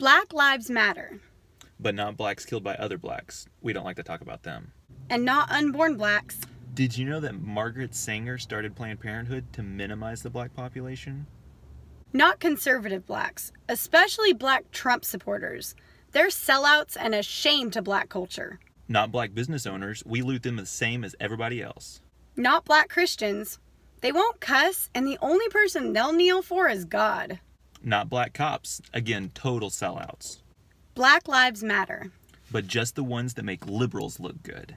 Black lives matter. But not blacks killed by other blacks. We don't like to talk about them. And not unborn blacks. Did you know that Margaret Sanger started Planned Parenthood to minimize the black population? Not conservative blacks, especially black Trump supporters. They're sellouts and a shame to black culture. Not black business owners, we loot them the same as everybody else. Not black Christians. They won't cuss, and the only person they'll kneel for is God not black cops. Again, total sellouts. Black Lives Matter. But just the ones that make liberals look good.